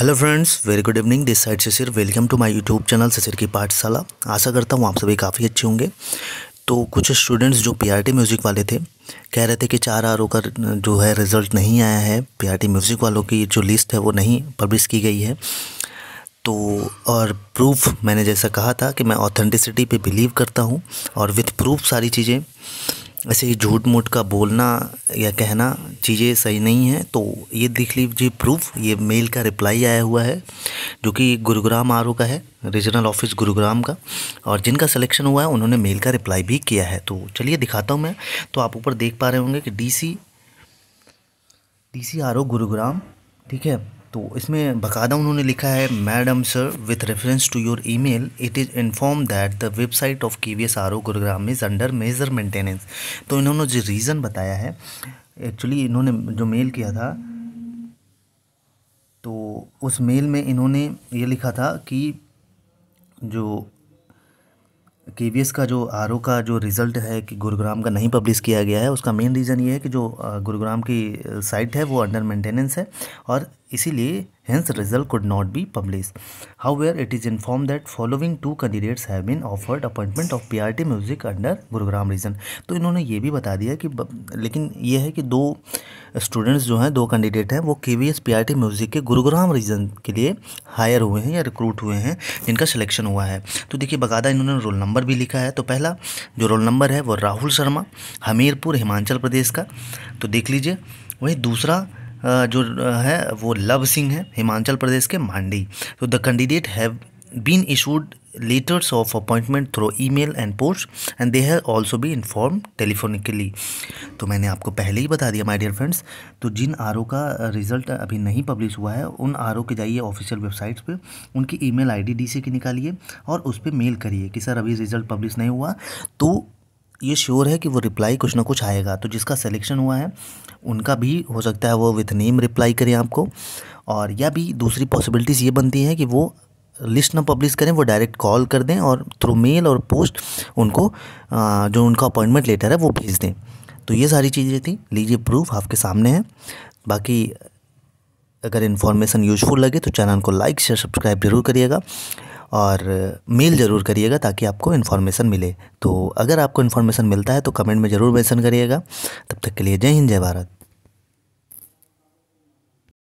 Hello friends very good evening this side से welcome to my YouTube channel ससर की पाठशाला आशा करता हूँ आप सभी काफ़ी अच्छे होंगे तो कुछ स्टूडेंट्स जो पीआरटी म्यूज़िक वाले थे कह रहे थे कि चार आर का जो है रिज़ल्ट नहीं आया है पीआरटी म्यूज़िक वालों की जो लिस्ट है वो नहीं पब्लिश की गई है तो और प्रूफ मैंने जैसा कहा था कि मैं ऑथेंटिसिटी पर बिलीव करता हूँ और विथ प्रूफ सारी चीज़ें ऐसे ही झूठ मूठ का बोलना या कहना चीज़ें सही नहीं हैं तो ये देख लीजिए प्रूफ ये मेल का रिप्लाई आया हुआ है जो कि गुरुग्राम आर का है रीजनल ऑफिस गुरुग्राम का और जिनका सिलेक्शन हुआ है उन्होंने मेल का रिप्लाई भी किया है तो चलिए दिखाता हूँ मैं तो आप ऊपर देख पा रहे होंगे कि D C D C R O Gurugram ठीक है तो इसमें बकायदा उन्होंने लिखा है madam sir with reference to your email it is inform that the website of K V S R O Gurugram is under major maintenance तो इन्होंने जो रीज़न बताया है एक्चुअली इन्होंने जो मेल किया था तो उस मेल में इन्होंने ये लिखा था कि जो के का जो आर का जो रिज़ल्ट है कि गुरुग्राम का नहीं पब्लिश किया गया है उसका मेन रीज़न ये है कि जो गुरुग्राम की साइट है वो अंडर मेंटेनेंस है और इसीलिए hence result could not be published. However, it is informed that following two candidates have been offered appointment of PRT music under Gurugram region तो इन्होंने ये भी बता दिया कि लेकिन ये है कि दो स्टूडेंट्स जो हैं दो कैंडिडेट हैं वो K V S P R T music के गुरुग्राम रीजन के लिए हायर हुए हैं या रिक्रूट हुए हैं जिनका सिलेक्शन हुआ है तो देखिए बकायदा इन्होंने रोल नंबर भी लिखा है तो पहला जो रोल नंबर है वो राहुल शर्मा हमीरपुर हिमाचल प्रदेश का तो देख लीजिए वहीं दूसरा जो है वो लव सिंह है हिमाचल प्रदेश के मांडी तो the candidate have been issued letters of appointment through email and post and they have also भी इन्फॉर्म टेलीफोनिकली तो मैंने आपको पहले ही बता दिया माई डियर फ्रेंड्स तो जिन आर ओ का रिजल्ट अभी नहीं पब्लिश हुआ है उन आर ओ के जाइए ऑफिशियल वेबसाइट्स पर उनकी email I D D C की निकालिए और उस पर मेल करिए कि सर अभी रिजल्ट पब्लिश नहीं हुआ तो ये श्योर है कि वो रिप्लाई कुछ ना कुछ आएगा तो जिसका सिलेक्शन हुआ है उनका भी हो सकता है वो विथ नेम रिप्लाई करें आपको और या भी दूसरी पॉसिबिलिटीज़ ये बनती हैं कि वो लिस्ट ना पब्लिश करें वो डायरेक्ट कॉल कर दें और थ्रू मेल और पोस्ट उनको जो उनका अपॉइंटमेंट लेटर है वो भेज दें तो ये सारी चीज़ें थी लीजिए प्रूफ आपके सामने है बाकी अगर इन्फॉर्मेशन यूजफुल लगे तो चैनल को लाइक शेयर सब्सक्राइब जरूर करिएगा और मेल ज़रूर करिएगा ताकि आपको इन्फॉर्मेशन मिले तो अगर आपको इन्फॉर्मेशन मिलता है तो कमेंट में ज़रूर मैंसन करिएगा तब तक के लिए जय हिंद जय भारत